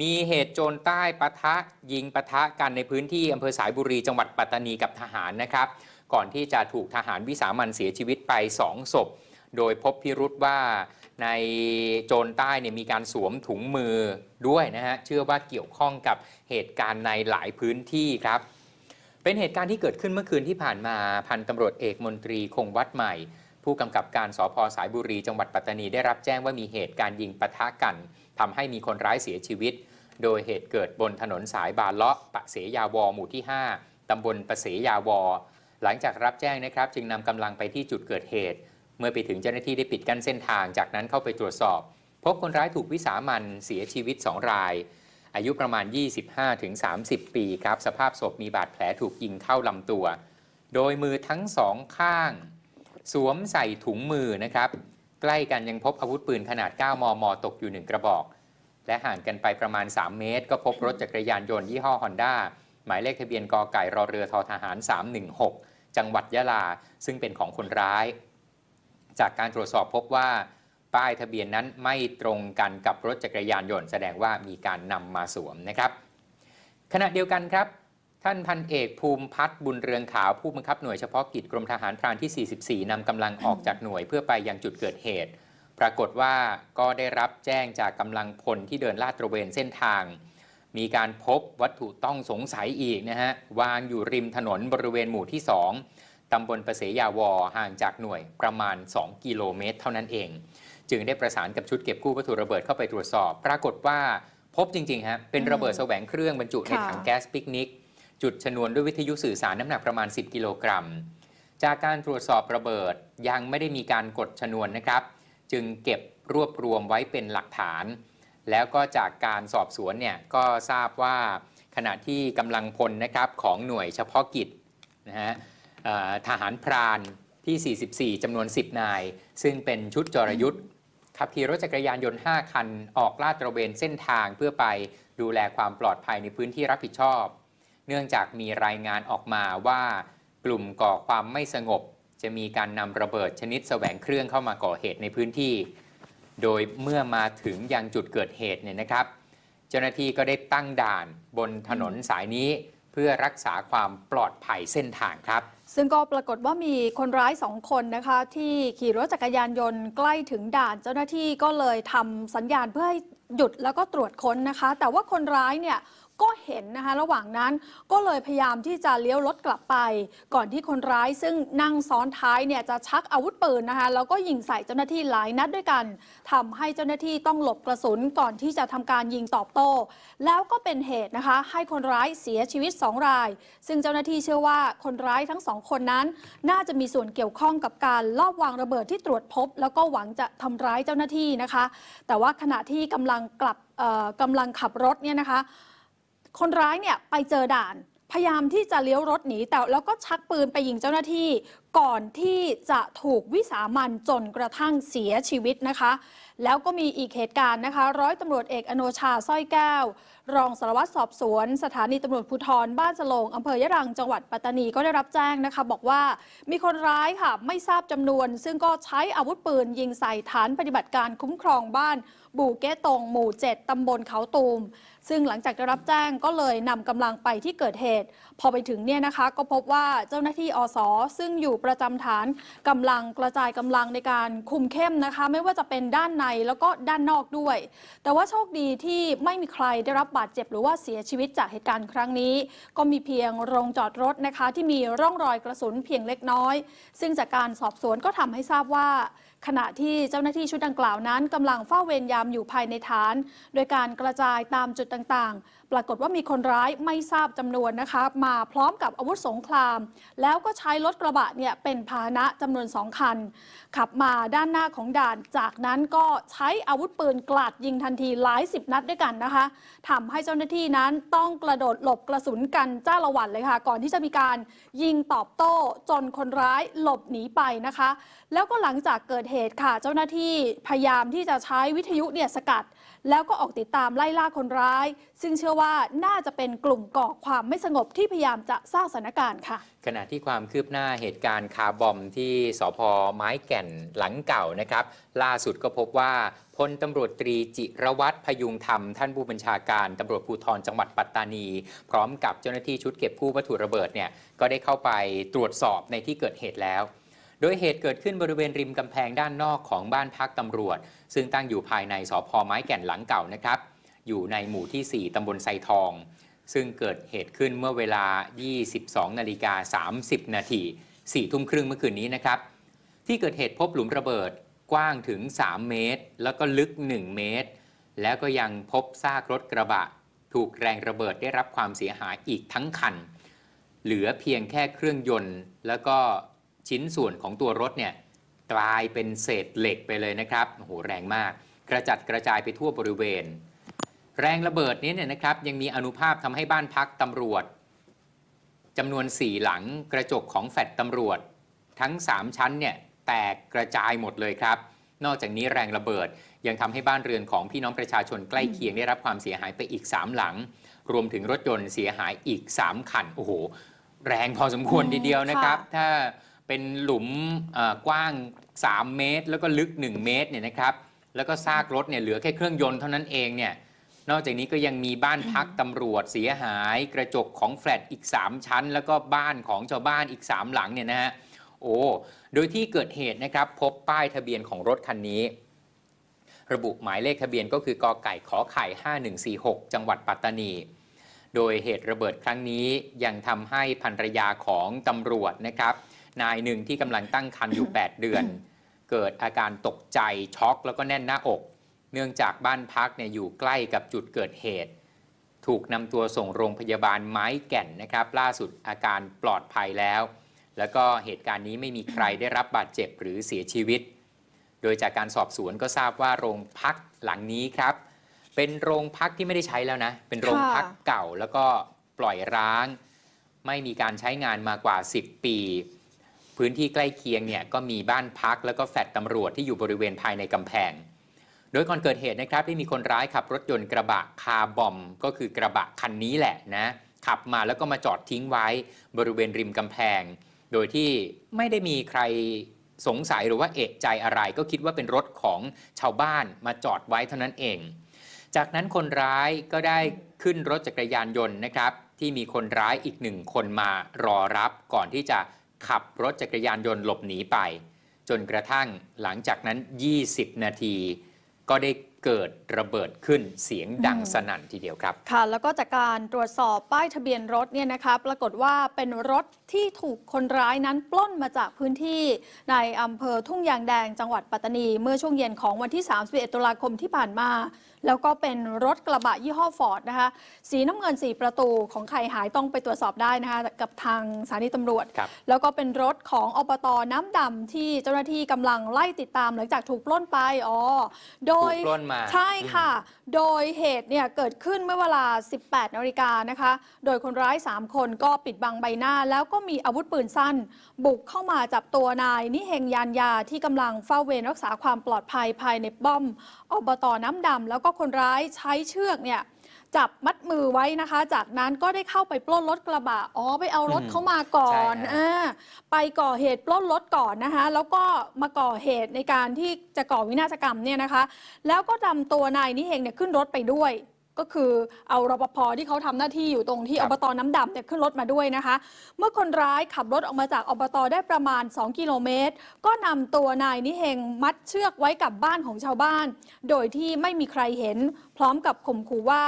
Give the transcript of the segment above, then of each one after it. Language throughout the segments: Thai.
มีเหตุโจรใต้ปะทะ ยิงปะทะกันในพื้นที่อำเภอสายบุรีจังหวัดปัตตานีกับทหารนะครับ ก่อนที่จะถูกทหารวิสามันเสียชีวิตไป2ศพโดยพบพิรุษว่าในโจรใต้เนี่ยมีการสวมถุงมือด้วยนะฮะเชื่อว่าเกี่ยวข้องกับเหตุการณ์ในหลายพื้นที่ครับ เป็นเหตุการณ์ที่เกิดขึ้นเมื่อคืนที่ผ่านมาพันตำรวจเอกมนตรีคงวัดใหม่ผู้กำกับการสพสายบุรีจังหวัดปัตตานีได้รับแจ้งว่ามีเหตุการยิงปะทะกันทำให้มีคนร้ายเสียชีวิต โดยเหตุเกิดบนถนนสายบาเลาะปะเสยาวอหมู่ที่ 5 ตำบลปะเสยาวอ หลังจากรับแจ้งนะครับจึงนำกำลังไปที่จุดเกิดเหตุเมื่อไปถึงเจ้าหน้าที่ได้ปิดกั้นเส้นทางจากนั้นเข้าไปตรวจสอบ พบคนร้ายถูกวิสามันเสียชีวิต2ราย อายุประมาณ 25-30 ปีครับสภาพศพมีบาดแผลถูกยิงเข้าลำตัว โดยมือทั้งสองข้างสวมใส่ถุงมือนะครับ ใกล้กันยังพบ อาวุธปืนขนาด 9 มม ตกอยู่ 1 กระบอก และห่างกันไปประมาณ 3 เมตร ก็พบรถจักรยานยนต์ยี่ห้อฮอนด้าหมายเลขทะเบียนกอไก่รอเรือทอทหาร 316 จังหวัดยะลาซึ่งเป็นของคนร้าย จากการตรวจสอบพบว่าป้ายทะเบียนนั้นไม่ตรงกันกับรถจักรยานยนต์ แสดงว่ามีการนำมาสวมนะครับ ขณะเดียวกันครับท่านพันเอกภูมิพัฒน์บุญเรืองขาว ผู้บังคับหน่วยเฉพาะกิจกรมทหารพรานที่ 44 นำกำลังออกจากหน่วยเพื่อไปยังจุดเกิดเหตุ ปรากฏว่าก็ได้รับแจ้งจากกำลังพลที่เดินลาดตระเวนเส้นทาง มีการพบวัตถุต้องสงสัยอีกนะฮะ วางอยู่ริมถนนบริเวณหมู่ที่ 2 ตำบลประเสยาวอ ห่างจากหน่วยประมาณ 2 กิโลเมตร เท่านั้นเอง จึงได้ประสานกับชุดเก็บกู้วัตถุระเบิดเข้าไปตรวจสอบ ปรากฏว่าพบจริงๆ ฮะ เป็นระเบิดแสวงเครื่องบรรจุในถังแก๊สปิกนิกจุดชนวนด้วยวิทยุสื่อสารน้ำหนักประมาณ 10 กิโลกรัม จากการตรวจสอบระเบิดยังไม่ได้มีการกดชนวนนะครับ จึงเก็บรวบรวมไว้เป็นหลักฐาน แล้วก็จากการสอบสวนเนี่ย ก็ทราบว่าขณะที่กำลังพลนะครับของหน่วยเฉพาะกิจนะฮะทหารพรานที่ 44จำนวน 10 นาย ซึ่งเป็นชุดจรยุทธ์ขับขี่รถจักรยานยนต์ 5 คันออกลาดตระเวนเส้นทางเพื่อไปดูแลความปลอดภัยในพื้นที่รับผิดชอบเนื่องจากมีรายงานออกมาว่ากลุ่มก่อความไม่สงบ จะมีการนำระเบิดชนิดแสวงเครื่องเข้ามาก่อเหตุในพื้นที่ โดยเมื่อมาถึงยังจุดเกิดเหตุเนี่ยนะครับ เจ้าหน้าที่ก็ได้ตั้งด่านบนถนนสายนี้เพื่อรักษาความปลอดภัยเส้นทางครับ ซึ่งก็ปรากฏว่ามีคนร้ายสองคนนะคะที่ขี่รถจักรยานยนต์ใกล้ถึงด่าน เจ้าหน้าที่ก็เลยทำสัญญาณเพื่อให้หยุดแล้วก็ตรวจค้นนะคะ แต่ว่าคนร้ายเนี่ยก็เห็นนะคะระหว่างนั้นก็เลยพยายามที่จะเลี้ยวรถกลับไป ก่อนที่คนร้ายซึ่งนั่งซ้อนท้ายเนี่ยจะชักอาวุธปืนนะคะแล้วก็ยิงใส่เจ้าหน้าที่หลายนัดด้วยกัน ทำให้เจ้าหน้าที่ต้องหลบกระสุน ก่อนที่จะทำการยิงตอบโต้ แล้วก็เป็นเหตุนะคะ ให้คนร้ายเสียชีวิต2ราย ซึ่งเจ้าหน้าที่เชื่อว่าคนร้ายทั้งสองคนนั้นน่าจะมีส่วนเกี่ยวข้องกับการลอบวางระเบิดที่ตรวจพบ แล้วก็หวังจะทำร้ายเจ้าหน้าที่นะคะ แต่ว่าขณะที่กำลังกลับกำลังขับรถเนี่ยนะคะคนร้ายเนี่ยไปเจอด่าน พยายามที่จะเลี้ยวรถหนีแต่แล้วก็ชักปืนไปยิงเจ้าหน้าที่ ก่อนที่จะถูกวิสามันจนกระทั่งเสียชีวิตนะคะ แล้วก็มีอีกเหตุการณ์นะคะ ร้อยตำรวจเอก อโนชาสร้อยแก้ว รองสารวัตรสอบสวนสถานีตำรวจภูธรบ้านสลงอำเภอยะรัง จังหวัดปัตตานีก็ได้รับแจ้งนะคะ บอกว่ามีคนร้ายค่ะ ไม่ทราบจำนวน ซึ่งก็ใช้อาวุธปืนยิงใส่ฐานปฏิบัติการคุ้มครองบ้าน บู่เก้ตงหมู่7ตำบลเขาตูมซึ่งหลังจากได้รับแจ้งก็เลยนำกำลังไปที่เกิดเหตุ พอไปถึงเนี่ยนะคะก็พบว่าเจ้าหน้าที่อสอซึ่งอยู่ประจำฐาน กำลังกระจายกำลังในการคุมเข้มนะคะ ไม่ว่าจะเป็นด้านในแล้วก็ด้านนอกด้วย แต่ว่าโชคดีที่ไม่มีใครได้รับบาดเจ็บ หรือว่าเสียชีวิตจากเหตุการณ์ครั้งนี้ ก็มีเพียงโรงจอดรถนะคะ ที่มีร่องรอยกระสุนเพียงเล็กน้อย ซึ่งจากการสอบสวนก็ทำให้ทราบว่า ขณะที่เจ้าหน้าที่ชุดดังกล่าวนั้น กำลังเฝ้าเวรยามอยู่ภายในฐาน โดยการกระจายตามจุดต่างๆปรากฏว่ามีคนร้ายไม่ทราบจำนวนนะคะมาพร้อมกับอาวุธสงคราม แล้วก็ใช้รถกระบะเนี่ยเป็นพาหนะจำนวนสองคัน ขับมาด้านหน้าของด่าน จากนั้นก็ใช้อาวุธปืนกลาดยิงทันทีหลายสิบนัดด้วยกันนะคะทำให้เจ้าหน้าที่นั้นต้องกระโดดหลบกระสุนกัน จ้าละวันเลยค่ะก่อนที่จะมีการยิงตอบโต้จนคนร้ายหลบหนีไปนะคะ แล้วก็หลังจากเกิดเหตุค่ะเจ้าหน้าที่พยายามที่จะใช้วิทยุเนี่ยสกัดแล้วก็ออกติดตามไล่ล่าคนร้าย ซึ่งเชื่อว่าน่าจะเป็นกลุ่มก่อความไม่สงบที่พยายามจะสร้างสถานการณ์ค่ะ ขณะที่ความคืบหน้าเหตุการณ์คาร์บอม ที่สพไม้แก่นหลังเก่านะครับ ล่าสุดก็พบว่าพลตำรวจตรีจิรวัตรพยุงธรรมท่านผู้บัญชาการตำรวจภูธรจังหวัดปัตตานี พร้อมกับเจ้าหน้าที่ชุดเก็บกู้วัตถุระเบิดเนี่ยก็ได้เข้าไปตรวจสอบในที่เกิดเหตุแล้วโดยเหตุเกิดขึ้นบริเวณริมกำแพงด้านนอกของบ้านพักตำรวจ ซึ่งตั้งอยู่ภายในสพไม้แก่นหลังเก่านะครับ อยู่ในหมู่ที่ 4 ตำบลไซทอง ซึ่งเกิดเหตุขึ้นเมื่อเวลา 22 นาฬิกา30 นาที4ทุ่มครึ่งเมื่อคืนนี้นะครับ ที่เกิดเหตุพบหลุมระเบิดกว้างถึง 3 เมตรแล้วก็ลึก 1 เมตร แล้วก็ยังพบซากรถกระบะ ถูกแรงระเบิดได้รับความเสียหายอีกทั้งคัน เหลือเพียงแค่เครื่องยนต์ แล้วก็ชิ้นส่วนของตัวรถเนี่ยกลายเป็นเศษเหล็กไปเลยนะครับ โอ้โหแรงมาก กระจัดกระจายไปทั่วบริเวณ แรงระเบิดนี้เนี่ยนะครับ ยังมีอนุภาพทำให้บ้านพักตำรวจจำนวน 4 หลังกระจกของแฟลตตำรวจ ทั้ง 3 ชั้นเนี่ยแตกกระจายหมดเลยครับ นอกจากนี้แรงระเบิดยังทำให้บ้านเรือนของพี่น้องประชาชนใกล้เคียงได้รับความเสียหายไปอีก3หลัง รวมถึงรถยนต์เสียหายอีก3คัน โอ้โหแรงพอสมควรทีเดียวนะครับ ถ้าเป็นหลุมกว้าง 3 เมตร แล้วก็ลึก 1 เมตรเนี่ยนะครับ แล้วก็ซากรถเนี่ยเหลือแค่เครื่องยนต์เท่านั้นเองเนี่ย นอกจากนี้ก็ยังมีบ้านพักตำรวจเสียหายกระจกของแฟลตอีก 3 ชั้น แล้วก็บ้านของชาวบ้านอีก 3 หลังเนี่ยนะฮะ โอ้ โดยที่เกิดเหตุนะครับพบป้ายทะเบียนของรถคันนี้ ระบุหมายเลขทะเบียนก็คือกอไก่ขอไข่5146 จังหวัดปัตตานี โดยเหตุระเบิดครั้งนี้ยังทำให้ภรรยาของตำรวจนะครับนายหนึ่งที่กำลังตั้งครรภ์อยู่ 8 เดือน เกิดอาการตกใจช็อก แล้วก็แน่นหน้าอก เนื่องจากบ้านพักเนี่ยอยู่ใกล้กับจุดเกิดเหตุ ถูกนำตัวส่งโรงพยาบาลไม้แก่นนะครับล่าสุดอาการปลอดภัยแล้ว แล้วก็เหตุการณ์นี้ไม่มีใครได้รับบาดเจ็บหรือเสียชีวิต โดยจากการสอบสวนก็ทราบว่าโรงพักหลังนี้ครับ เป็นโรงพักที่ไม่ได้ใช้แล้วนะ เป็นโรงพักเก่าแล้วก็ปล่อยร้าง ไม่มีการใช้งานมากว่า 10 ปีพื้นที่ใกล้เคียงเนี่ยก็มีบ้านพักแล้วก็แฟลตตำรวจที่อยู่บริเวณภายในกำแพง โดยก่อนเกิดเหตุนะครับได้มีคนร้ายขับรถยนต์กระบะคาบอมก็คือกระบะคันนี้แหละนะ ขับมาแล้วก็มาจอดทิ้งไว้บริเวณริมกำแพง โดยที่ไม่ได้มีใครสงสัยหรือว่าเอกใจอะไร ก็คิดว่าเป็นรถของชาวบ้านมาจอดไว้เท่านั้นเอง จากนั้นคนร้ายก็ได้ขึ้นรถจักรยานยนต์นะครับ ที่มีคนร้ายอีกหนึ่งคนมารอรับก่อนที่จะขับรถจักรยานยนต์ หลบหนีไป จนกระทั่งหลังจากนั้น 20 นาทีก็ได้เกิดระเบิดขึ้นเสียงดังสนั่นทีเดียวครับ ค่ะ แล้วก็จากการตรวจสอบป้ายทะเบียนรถเนี่ยนะคะ ปรากฏว่าเป็นรถที่ถูกคนร้ายนั้น ปล้นมาจากพื้นที่ในอำเภอทุ่งยางแดงจังหวัดปัตตานีเมื่อช่วงเย็นของวันที่ 31 ตุลาคมที่ผ่านมา แล้วก็เป็นรถกระบะยี่ห้อฟอร์ดนะคะ สีน้ำเงินสีประตูของใครหายต้องไปตรวจสอบได้นะคะกับทางสถานีตำรวจรแล้วก็เป็นรถของอบตน้ำดำที่เจ้าหน้าที่กำลังไล่ติดตาม หลังจากถูกปล้นไปอ๋อโดยปล้นมาใช่ค่ะ โดยเหตุเนี่ย เกิดขึ้นเมื่อเวลา 18 นาฬิกานะคะ โดยคนร้าย 3 คนก็ปิดบังใบหน้า แล้วก็มีอาวุธปืนสั้น บุกเข้ามาจับตัวนาย นิเฮงยานยาที่กำลังเฝ้าเวรรักษาความปลอดภัยภายในป้อมอบตน้ำดำแล้วก็คนร้ายใช้เชือกเนี่ยจับมัดมือไว้นะคะ จากนั้นก็ได้เข้าไปปล้นรถกระบะ อ๋อ ไปเอารถเข้ามาก่อนอ่าไปก่อเหตุปล้นรถก่อนนะคะ แล้วก็มาก่อเหตุในการที่จะก่อวินาศกรรมเนี่ยนะคะ แล้วก็นำตัวนายนิเฮงเนี่ยขึ้นรถไปด้วย ก็คือเอารปภที่เขาทำหน้าที่อยู่ตรงที่อบตน้ำดำเนี่ยขึ้นรถมาด้วยนะคะ เมื่อคนร้ายขับรถออกมาจากอบตได้ประมาณ 2 กิโลเมตร ก็นำตัวนายนิเฮงมัดเชือกไว้กับบ้านของชาวบ้าน โดยที่ไม่มีใครเห็น พร้อมกับข่มขู่ว่า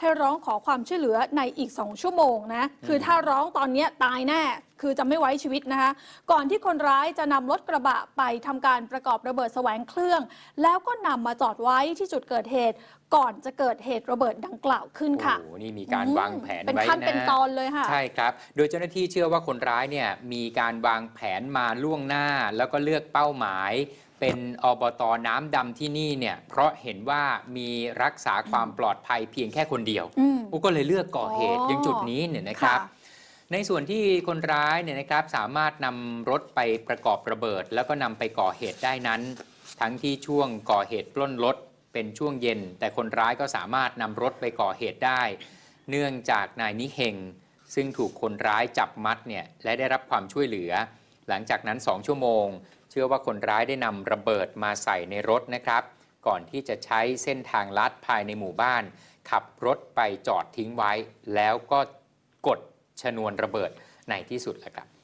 ให้ร้องขอความช่วยเหลือในอีก2ชั่วโมงนะคือถ้าร้องตอนนี้ตายแน่คือจะไม่ไว้ชีวิตนะคะก่อนที่คนร้ายจะนำรถกระบะไปทำการประกอบระเบิดแสวงเครื่อง แล้วก็นำมาจอดไว้ที่จุดเกิดเหตุ ก่อนจะเกิดเหตุระเบิดดังกล่าวขึ้นค่ะโอ้นี่มีการวางแผนไว้นะเป็นขั้นเป็นตอนเลยค่ะใช่ครับโดยเจ้าหน้าที่เชื่อว่าคนร้ายเนี่ยมีการวางแผนมาล่วงหน้า แล้วก็เลือกเป้าหมายเป็นอบตน้ำดำที่นี่เนี่ยเพราะเห็นว่ามีรักษาความปลอดภัยเพียงแค่คนเดียวอุก็เลยเลือกก่อเหตุยังจุดนี้เนี่ยนะครับ ในส่วนที่คนร้ายเนี่ยนะครับสามารถนำรถไปประกอบระเบิด แล้วก็นำไปก่อเหตุได้นั้น ทั้งที่ช่วงก่อเหตุปล้นรถเป็นช่วงเย็น แต่คนร้ายก็สามารถนำรถไปก่อเหตุได้ เนื่องจากนายนิเฮงซึ่งถูกคนร้ายจับมัดเนี่ยและได้รับความช่วยเหลือ หลังจากนั้นสองชั่วโมงเชื่อว่าคนร้ายได้นำระเบิดมาใส่ในรถนะครับ ก่อนที่จะใช้เส้นทางลัดภายในหมู่บ้าน ขับรถไปจอดทิ้งไว้ แล้วก็กดชนวนระเบิดในที่สุดแล้วครับ